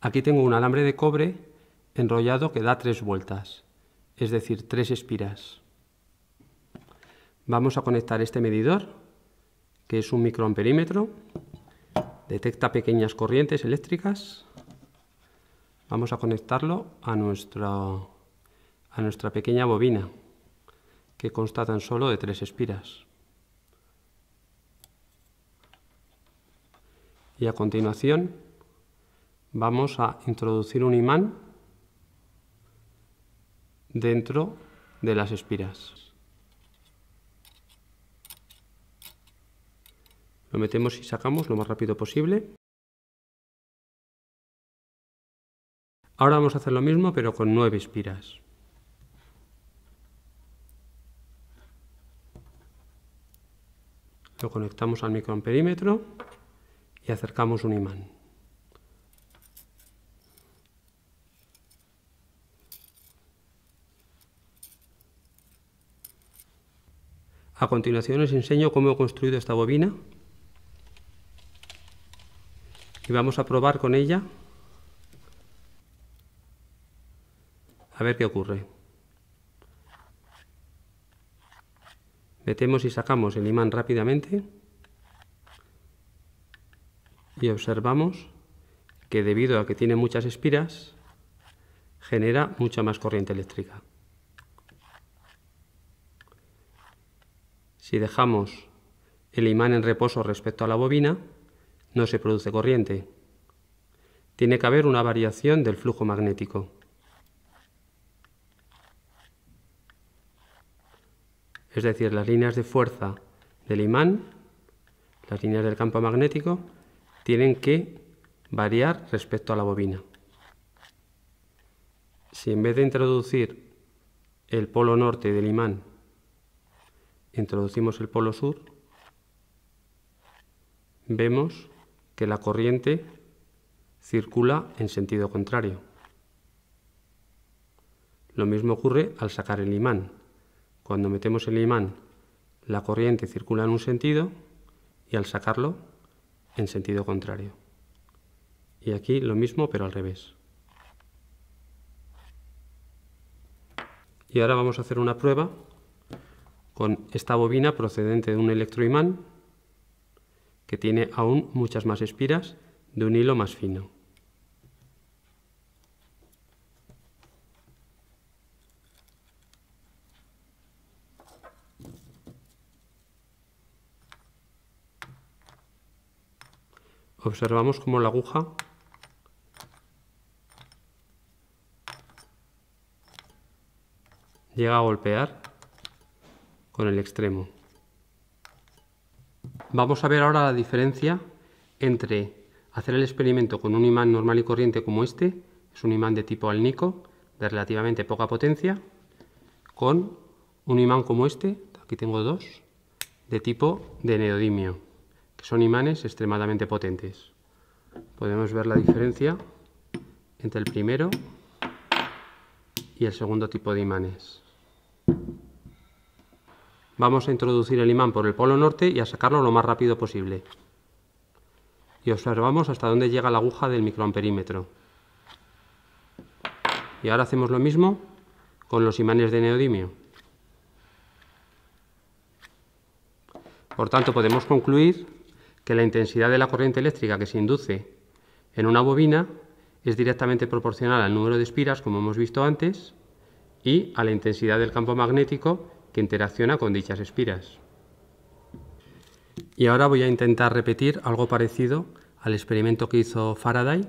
Aquí tengo un alambre de cobre enrollado que da tres vueltas, es decir, tres espiras. Vamos a conectar este medidor, que es un microamperímetro, detecta pequeñas corrientes eléctricas. Vamos a conectarlo a, nuestro, a nuestra pequeña bobina, que consta tan solo de tres espiras. Y a continuación vamos a introducir un imán dentro de las espiras. Lo metemos y sacamos lo más rápido posible. Ahora vamos a hacer lo mismo pero con nueve espiras. Lo conectamos al microamperímetro y acercamos un imán. A continuación os enseño cómo he construido esta bobina y vamos a probar con ella a ver qué ocurre. Metemos y sacamos el imán rápidamente y observamos que debido a que tiene muchas espiras genera mucha más corriente eléctrica. Si dejamos el imán en reposo respecto a la bobina, no se produce corriente. Tiene que haber una variación del flujo magnético. Es decir, las líneas de fuerza del imán, las líneas del campo magnético, tienen que variar respecto a la bobina. Si en vez de introducir el polo norte del imán introducimos el polo sur, vemos que la corriente circula en sentido contrario. Lo mismo ocurre al sacar el imán. Cuando metemos el imán, la corriente circula en un sentido y al sacarlo, en sentido contrario. Y aquí lo mismo, pero al revés. Y ahora vamos a hacer una prueba con esta bobina procedente de un electroimán que tiene aún muchas más espiras de un hilo más fino. Observamos cómo la aguja llega a golpear con el extremo. Vamos a ver ahora la diferencia entre hacer el experimento con un imán normal y corriente como este, es un imán de tipo alnico, de relativamente poca potencia, con un imán como este, aquí tengo dos, de tipo de neodimio, que son imanes extremadamente potentes. Podemos ver la diferencia entre el primero y el segundo tipo de imanes. Vamos a introducir el imán por el polo norte y a sacarlo lo más rápido posible. Y observamos hasta dónde llega la aguja del microamperímetro. Y ahora hacemos lo mismo con los imanes de neodimio. Por tanto, podemos concluir que la intensidad de la corriente eléctrica que se induce en una bobina es directamente proporcional al número de espiras, como hemos visto antes, y a la intensidad del campo magnético interacciona con dichas espiras. Y ahora voy a intentar repetir algo parecido al experimento que hizo Faraday.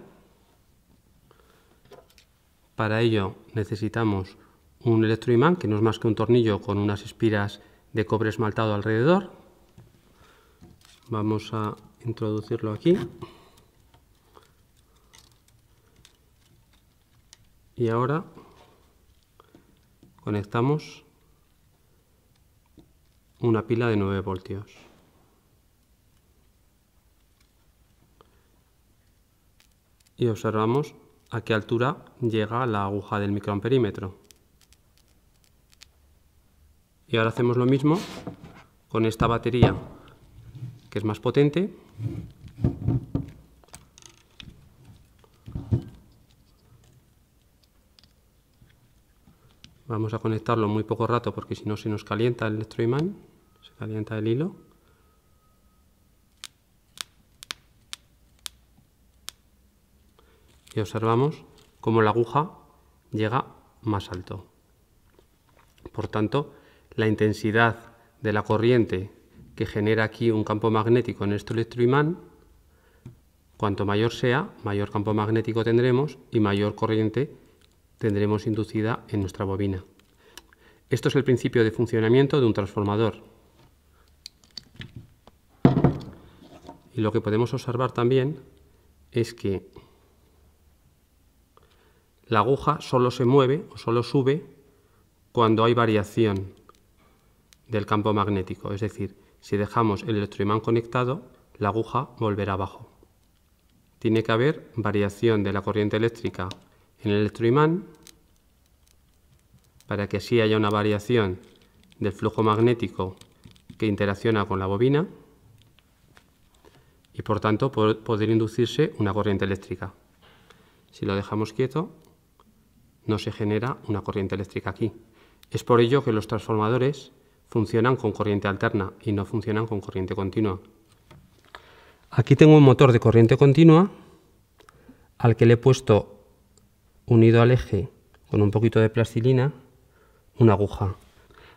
Para ello necesitamos un electroimán, que no es más que un tornillo con unas espiras de cobre esmaltado alrededor. Vamos a introducirlo aquí. Y ahora conectamos una pila de 9 voltios. Y observamos a qué altura llega la aguja del microamperímetro. Y ahora hacemos lo mismo con esta batería que es más potente Vamos a conectarlo muy poco rato porque si no se nos calienta el electroimán, se calienta el hilo. Y observamos cómo la aguja llega más alto. Por tanto, la intensidad de la corriente que genera aquí un campo magnético en este electroimán, cuanto mayor sea, mayor campo magnético tendremos y mayor corriente tendremos inducida en nuestra bobina. Esto es el principio de funcionamiento de un transformador. Y lo que podemos observar también es que la aguja solo se mueve o solo sube cuando hay variación del campo magnético. Es decir, si dejamos el electroimán conectado, la aguja volverá abajo. Tiene que haber variación de la corriente eléctrica en el electroimán para que así haya una variación del flujo magnético que interacciona con la bobina y por tanto poder inducirse una corriente eléctrica. Si lo dejamos quieto, no se genera una corriente eléctrica aquí. Es por ello que los transformadores funcionan con corriente alterna y no funcionan con corriente continua. Aquí tengo un motor de corriente continua al que le he puesto unido al eje con un poquito de plastilina una aguja,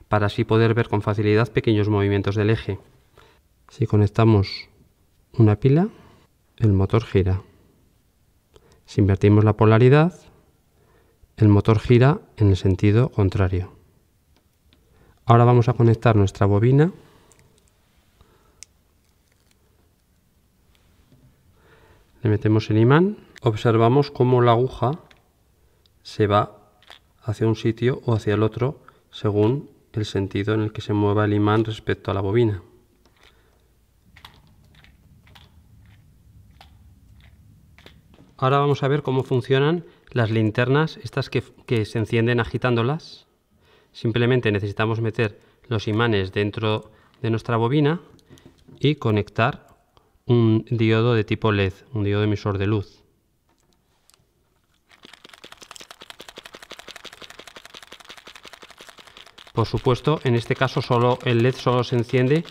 para así poder ver con facilidad pequeños movimientos del eje. Si conectamos una pila, el motor gira. Si invertimos la polaridad, el motor gira en el sentido contrario. Ahora vamos a conectar nuestra bobina le metemos el imán, observamos cómo la aguja se va hacia un sitio o hacia el otro según el sentido en el que se mueva el imán respecto a la bobina. Ahora vamos a ver cómo funcionan las linternas, estas que, que se encienden agitándolas. Simplemente necesitamos meter los imanes dentro de nuestra bobina y conectar un diodo de tipo LED, un diodo emisor de luz. Por supuesto, en este caso solo el LED solo se enciende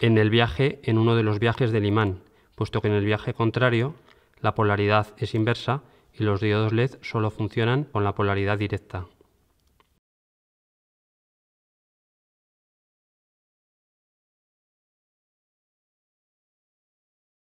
en el viaje, en uno de los viajes del imán, puesto que en el viaje contrario la polaridad es inversa y los diodos LED solo funcionan con la polaridad directa.